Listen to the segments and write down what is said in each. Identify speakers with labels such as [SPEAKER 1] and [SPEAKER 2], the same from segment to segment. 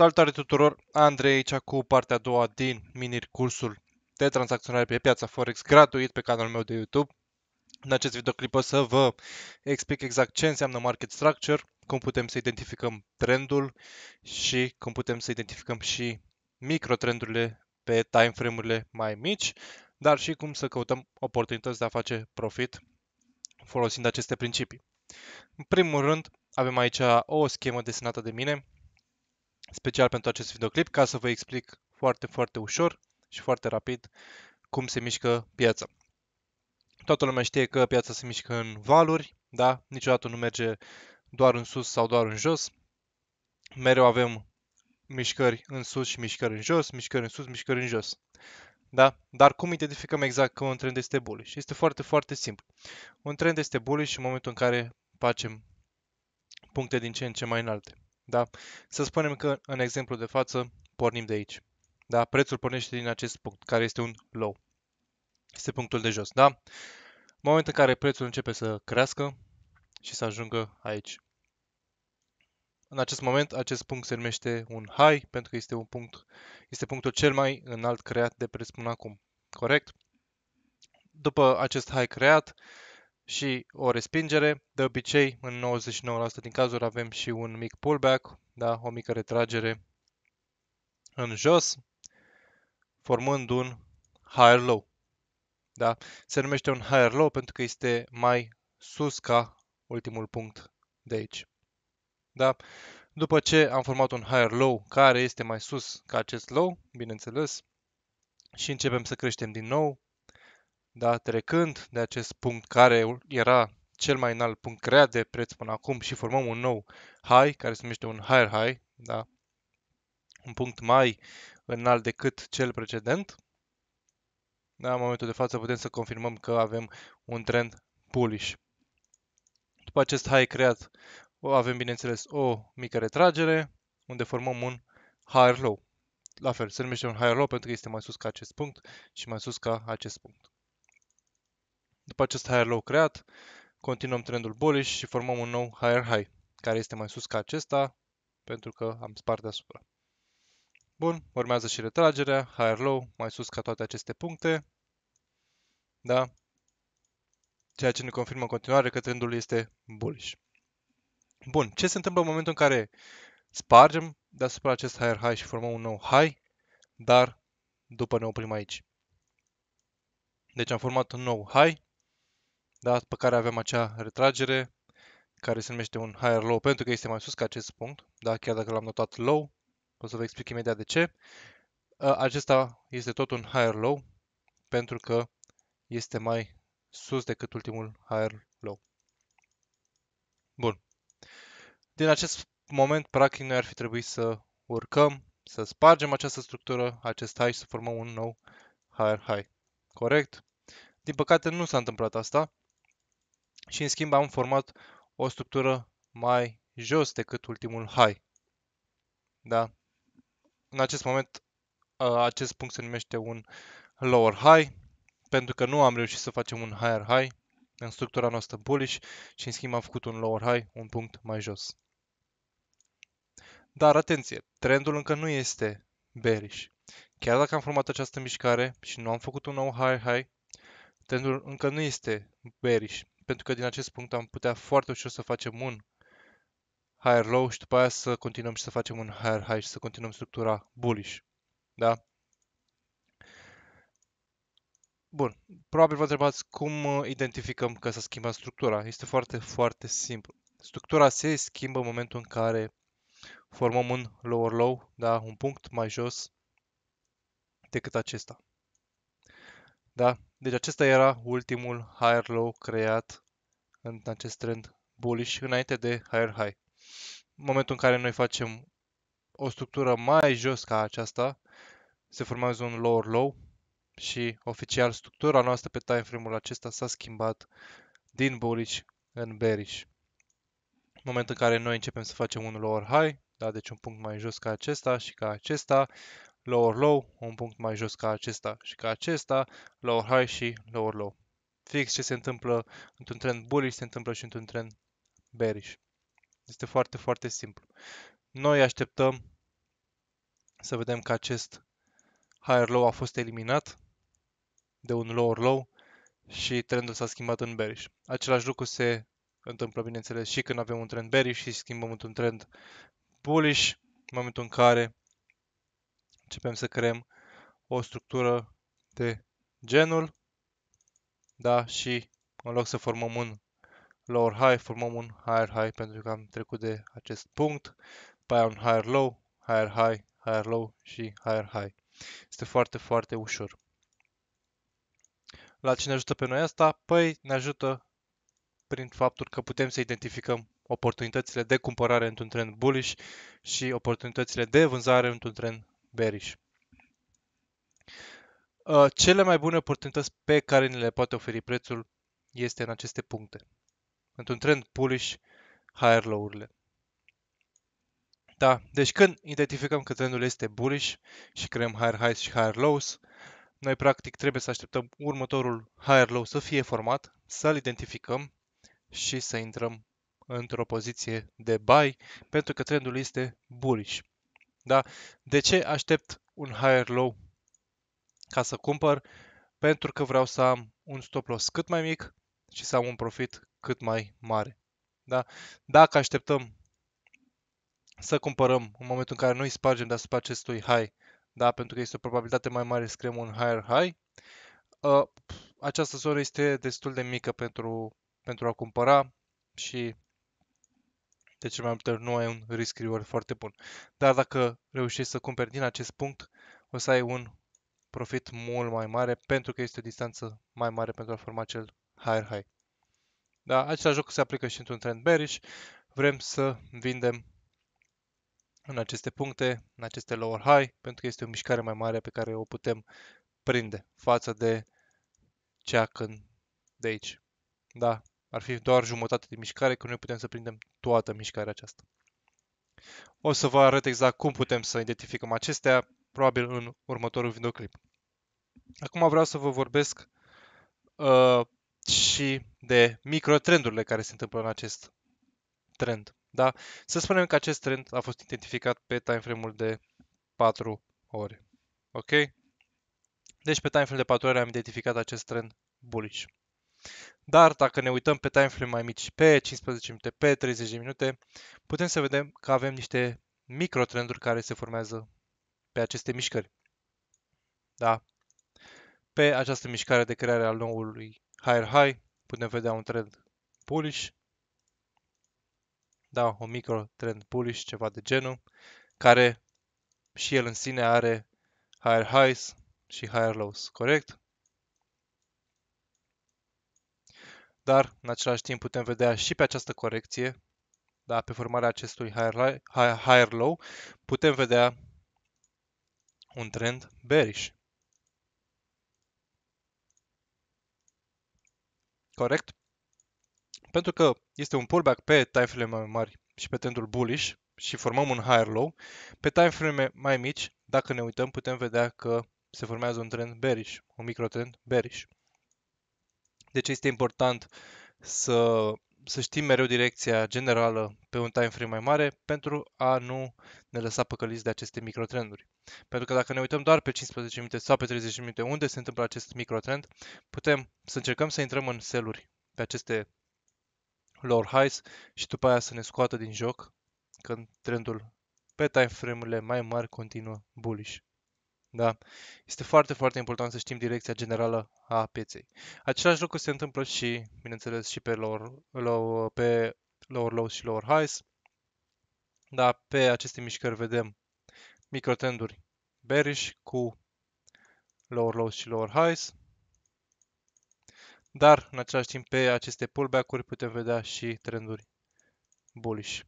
[SPEAKER 1] Salutare tuturor, Andrei aici cu partea a doua din mini cursul de tranzacționare pe piața Forex gratuit pe canalul meu de YouTube. În acest videoclip o să vă explic exact ce înseamnă market structure, cum putem să identificăm trendul și cum putem să identificăm și microtrendurile pe timeframe-urile mai mici, dar și cum să căutăm oportunități de a face profit folosind aceste principii. În primul rând, avem aici o schemă desenată de mine, special pentru acest videoclip ca să vă explic foarte, foarte ușor și foarte rapid cum se mișcă piața. Toată lumea știe că piața se mișcă în valuri, da? Niciodată nu merge doar în sus sau doar în jos. Mereu avem mișcări în sus și mișcări în jos, mișcări în sus, mișcări în jos. Da? Dar cum identificăm exact că un trend este bullish? Este foarte, foarte simplu. Un trend este bullish în momentul în care facem puncte din ce în ce mai înalte. Da? Să spunem că în exemplu de față pornim de aici. Da? Prețul pornește din acest punct, care este un low. Este punctul de jos, da? În momentul în care prețul începe să crească și să ajungă aici. În acest moment, acest punct se numește un high, pentru că este, un punct, este punctul cel mai înalt creat de preț până acum. Corect? După acest high creat, și o respingere. De obicei, în 99% din cazuri avem și un mic pullback, da? o mică retragere în jos, formând un higher low. Da? Se numește un higher low pentru că este mai sus ca ultimul punct de aici. Da? După ce am format un higher low care este mai sus ca acest low, bineînțeles, și începem să creștem din nou, da, trecând de acest punct care era cel mai înalt punct creat de preț până acum și formăm un nou high, care se numește un higher high, da, un punct mai înalt decât cel precedent. Da, în momentul de față putem să confirmăm că avem un trend bullish. După acest high creat, avem bineînțeles o mică retragere, unde formăm un higher low. La fel, se numește un higher low pentru că este mai sus ca acest punct și mai sus ca acest punct. După acest higher low creat, continuăm trendul bullish și formăm un nou higher high, care este mai sus ca acesta, pentru că am spart deasupra. Bun, urmează și retragerea, higher low, mai sus ca toate aceste puncte. Da? Ceea ce ne confirmă în continuare că trendul este bullish. Bun, ce se întâmplă în momentul în care spargem deasupra acest higher high și formăm un nou high, dar după ne oprim aici. Deci am format un nou high, da, pe care avem acea retragere care se numește un higher low pentru că este mai sus ca acest punct, da, chiar dacă l-am notat low, o să vă explic imediat de ce. Acesta este tot un higher low pentru că este mai sus decât ultimul higher low. Bun. Din acest moment, practic, noi ar fi trebuit să urcăm, să spargem această structură, acest high și să formăm un nou higher high. Corect? Din păcate nu s-a întâmplat asta, și în schimb am format o structură mai jos decât ultimul high. Da? În acest moment ă, acest punct se numește un lower high, pentru că nu am reușit să facem un higher high în structura noastră bullish și în schimb am făcut un lower high, un punct mai jos. Dar atenție, trendul încă nu este bearish. Chiar dacă am format această mișcare și nu am făcut un nou higher high, trendul încă nu este bearish pentru că din acest punct am putea foarte ușor să facem un higher low și după aia să continuăm și să facem un higher high și să continuăm structura bullish. Da? Bun, probabil vă întrebați cum uh, identificăm că s-a schimbat structura. Este foarte, foarte simplu. Structura se schimbă în momentul în care formăm un lower low, da? un punct mai jos decât acesta. Da? Deci acesta era ultimul higher low creat în acest trend bullish înainte de higher high. În momentul în care noi facem o structură mai jos ca aceasta, se formează un lower low și oficial structura noastră pe time frame-ul acesta s-a schimbat din bullish în bearish. În momentul în care noi începem să facem un lower high, da, deci un punct mai jos ca acesta și ca acesta, lower low, un punct mai jos ca acesta și ca acesta, lower high și lower low. Fix ce se întâmplă într-un trend bullish se întâmplă și într-un trend bearish. Este foarte, foarte simplu. Noi așteptăm să vedem că acest higher low a fost eliminat de un lower low și trendul s-a schimbat în bearish. Același lucru se întâmplă, bineînțeles, și când avem un trend bearish și schimbăm într-un trend bullish, în momentul în care începem să creăm o structură de genul, da, și în loc să formăm un lower high, formăm un higher high pentru că am trecut de acest punct, pe un higher low, higher high, higher low și higher high. Este foarte, foarte ușor. La ce ne ajută pe noi asta? Păi ne ajută prin faptul că putem să identificăm oportunitățile de cumpărare într-un trend bullish și oportunitățile de vânzare într-un trend bearish. Uh, cele mai bune oportunități pe care ne le poate oferi prețul este în aceste puncte. Într-un trend bullish, higher low-urile. Da, deci când identificăm că trendul este bullish și creăm higher highs și higher lows, noi practic trebuie să așteptăm următorul higher low să fie format, să-l identificăm și să intrăm într-o poziție de buy pentru că trendul este bullish. Da? De ce aștept un higher low ca să cumpăr? Pentru că vreau să am un stop loss cât mai mic și să am un profit cât mai mare. Da? Dacă așteptăm să cumpărăm în momentul în care noi spargem deasupra acestui high, da? pentru că este o probabilitate mai mare să creăm un higher high, ă, această zonă este destul de mică pentru, pentru a cumpăra și de cel mai multe ori nu ai un risk reward foarte bun. Dar dacă reușești să cumperi din acest punct, o să ai un profit mult mai mare pentru că este o distanță mai mare pentru a forma acel higher high. Da, același joc se aplică și într-un trend bearish. Vrem să vindem în aceste puncte, în aceste lower high, pentru că este o mișcare mai mare pe care o putem prinde față de cea când de aici. Da, ar fi doar jumătate de mișcare, că noi putem să prindem toată mișcarea aceasta. O să vă arăt exact cum putem să identificăm acestea, probabil în următorul videoclip. Acum vreau să vă vorbesc uh, și de microtrendurile care se întâmplă în acest trend. Da? Să spunem că acest trend a fost identificat pe timeframe-ul de 4 ore. Ok? Deci pe timeframe de 4 ore am identificat acest trend bullish. Dar dacă ne uităm pe timeframe mai mici, pe 15 minute, pe 30 de minute, putem să vedem că avem niște microtrenduri care se formează pe aceste mișcări. Da? Pe această mișcare de creare al noului higher high putem vedea un trend bullish, da, un micro trend bullish, ceva de genul, care și el în sine are higher highs și higher lows, corect? dar în același timp putem vedea și pe această corecție, da, pe formarea acestui higher-low, higher low, putem vedea un trend bearish. Corect? Pentru că este un pullback pe timeframe mai mari și pe trendul bullish și formăm un higher low, pe timeframe mai mici, dacă ne uităm, putem vedea că se formează un trend bearish, un microtrend bearish de ce este important să, să știm mereu direcția generală pe un time frame mai mare pentru a nu ne lăsa păcăliți de aceste microtrenduri. Pentru că dacă ne uităm doar pe 15 minute sau pe 30 minute unde se întâmplă acest microtrend, putem să încercăm să intrăm în seluri pe aceste lower highs și după aia să ne scoată din joc când trendul pe time frame urile mai mari continuă bullish. Da? Este foarte, foarte important să știm direcția generală a pieței. Același lucru se întâmplă și, bineînțeles, și pe lower, low, pe lower lows și lower highs. Da, pe aceste mișcări vedem microtenduri bearish cu lower lows și lower highs. Dar, în același timp, pe aceste pullback-uri putem vedea și trenduri bullish.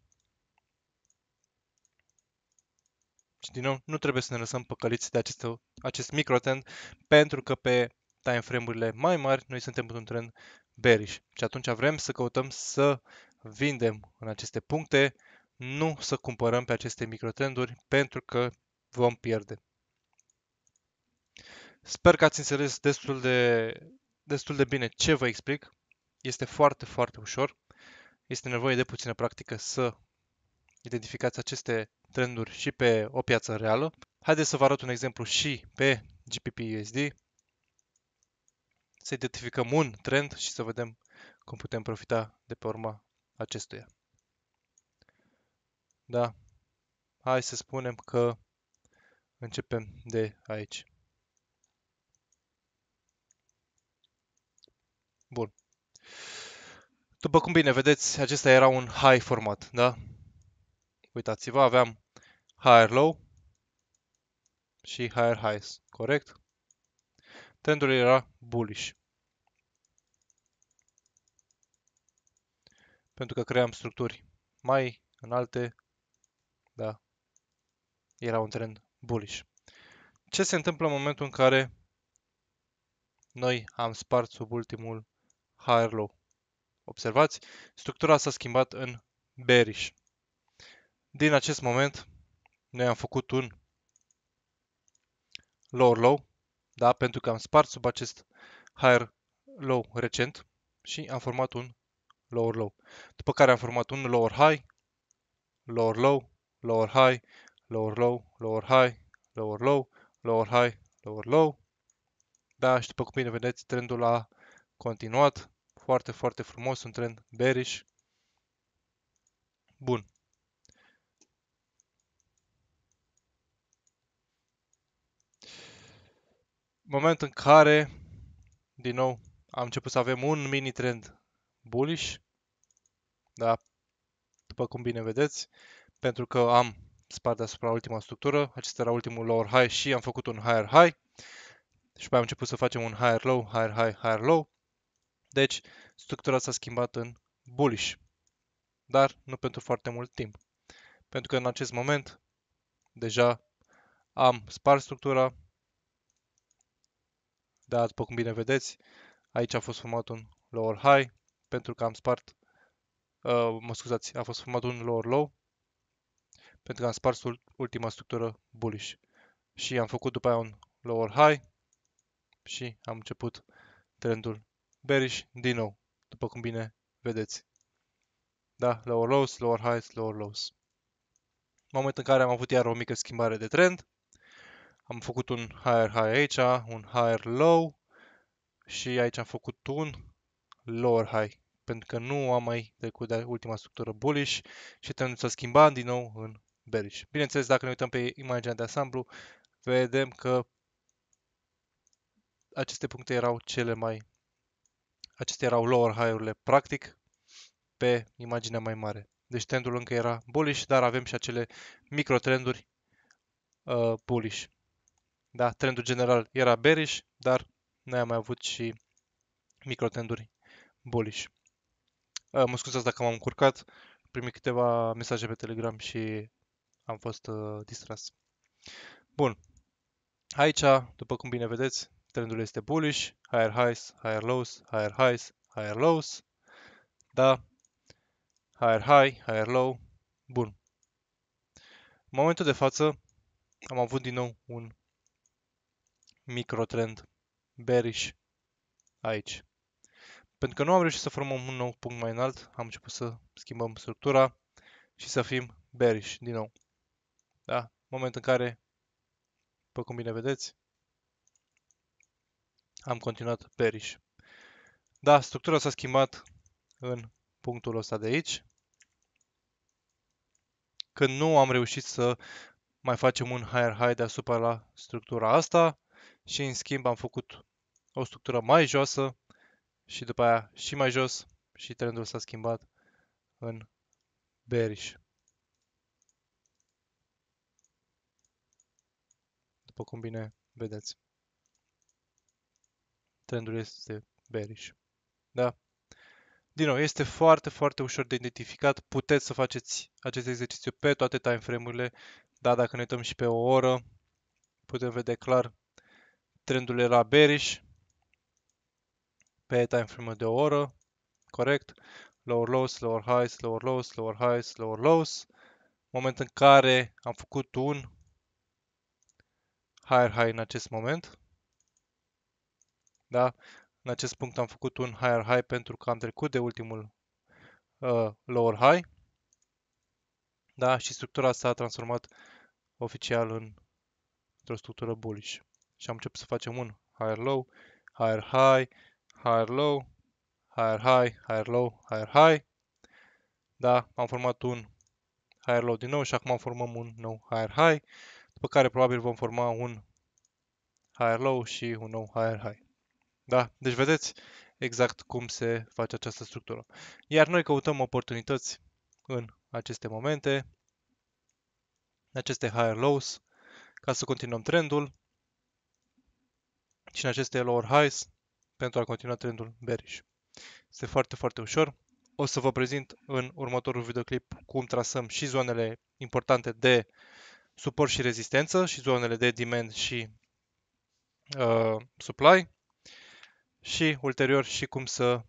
[SPEAKER 1] Și din nou, nu trebuie să ne lăsăm păcăliți de acest, acest microtrend, pentru că pe timeframe-urile mai mari noi suntem într-un trend bearish. Și atunci vrem să căutăm să vindem în aceste puncte, nu să cumpărăm pe aceste microtrenduri, pentru că vom pierde. Sper că ați înțeles destul de, destul de bine ce vă explic. Este foarte, foarte ușor. Este nevoie de puțină practică să identificați aceste trenduri și pe o piață reală. Haideți să vă arăt un exemplu și pe GBP-USD. Să identificăm un trend și să vedem cum putem profita de pe urma acestuia. Da, hai să spunem că începem de aici. Bun. După cum bine vedeți, acesta era un high format, da? Uitați-vă, aveam higher low și higher highs, corect? Trendul era bullish. Pentru că cream structuri mai înalte, da, era un trend bullish. Ce se întâmplă în momentul în care noi am spart sub ultimul higher low? Observați, structura s-a schimbat în bearish. Din acest moment, noi am făcut un lower low, da? pentru că am spart sub acest higher low recent și am format un lower low. După care am format un lower high, lower low, lower high, lower low, lower high, lower low, lower high, lower low. Da, și după cum bine vedeți, trendul a continuat foarte, foarte frumos, un trend bearish. Bun. moment în care, din nou, am început să avem un mini trend bullish, da, după cum bine vedeți, pentru că am spart deasupra ultima structură, acesta era ultimul lower high și am făcut un higher high și pe am început să facem un higher low, higher high, higher low. Deci, structura s-a schimbat în bullish, dar nu pentru foarte mult timp. Pentru că în acest moment deja am spart structura, da, după cum bine vedeți, aici a fost format un lower high, pentru că am spart, uh, mă scuzați, a fost format un lower low, pentru că am spart ultima structură bullish. Și am făcut după aia un lower high și am început trendul bearish din nou, după cum bine vedeți. Da, lower lows, lower highs, lower lows. Moment în care am avut iar o mică schimbare de trend, am făcut un higher high aici, un higher low și aici am făcut un lower high pentru că nu am mai trecut de ultima structură bullish și tendința schimba din nou în bearish. Bineînțeles, dacă ne uităm pe imaginea de ansamblu, vedem că aceste puncte erau cele mai... Acestea erau lower high-urile, practic, pe imaginea mai mare. Deci trendul încă era bullish, dar avem și acele microtrenduri uh, bullish. Da, trendul general era bearish, dar noi am mai avut și microtrenduri bullish. Uh, mă scuzați dacă m-am încurcat, primit câteva mesaje pe Telegram și am fost uh, distras. Bun. Aici, după cum bine vedeți, trendul este bullish, higher highs, higher lows, higher highs, higher lows. Da, higher high, higher low. Bun. În momentul de față am avut din nou un microtrend bearish aici. Pentru că nu am reușit să formăm un nou punct mai înalt, am început să schimbăm structura și să fim bearish din nou. Da? Moment în care, după cum bine vedeți, am continuat bearish. Da, structura s-a schimbat în punctul ăsta de aici. Când nu am reușit să mai facem un higher high deasupra la structura asta, și în schimb am făcut o structură mai josă și după aia și mai jos și trendul s-a schimbat în bearish. După cum bine vedeți. Trendul este bearish. Da? Din nou, este foarte, foarte ușor de identificat. Puteți să faceți acest exercițiu pe toate frame urile Da, dacă ne uităm și pe o oră, putem vedea clar Trendul era bearish pe time frame de o oră, corect? Lower lows, lower highs, lower lows, lower highs, lower lows. Moment în care am făcut un higher high în acest moment. Da? În acest punct am făcut un higher high pentru că am trecut de ultimul uh, lower high. Da? Și structura s-a transformat oficial în, într-o structură bullish și am început să facem un higher low, higher high, higher low, higher high, higher low, higher high. Da, am format un higher low din nou și acum formăm un nou higher high, după care probabil vom forma un higher low și un nou higher high. Da, deci vedeți exact cum se face această structură. Iar noi căutăm oportunități în aceste momente, aceste higher lows, ca să continuăm trendul și în aceste lower highs pentru a continua trendul bearish. Este foarte, foarte ușor. O să vă prezint în următorul videoclip cum trasăm și zonele importante de suport și rezistență și zonele de demand și uh, supply și ulterior și cum să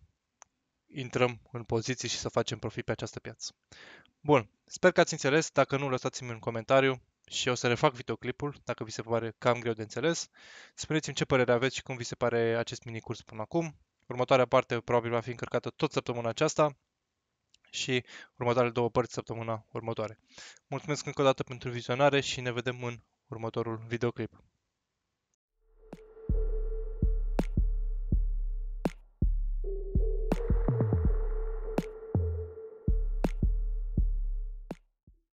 [SPEAKER 1] intrăm în poziții și să facem profit pe această piață. Bun, sper că ați înțeles. Dacă nu, lăsați-mi un comentariu și o să refac videoclipul, dacă vi se pare cam greu de înțeles. Spuneți-mi ce părere aveți și cum vi se pare acest minicurs până acum. Următoarea parte probabil va fi încărcată tot săptămâna aceasta și următoarele două părți săptămâna următoare. Mulțumesc încă o dată pentru vizionare și ne vedem în următorul videoclip.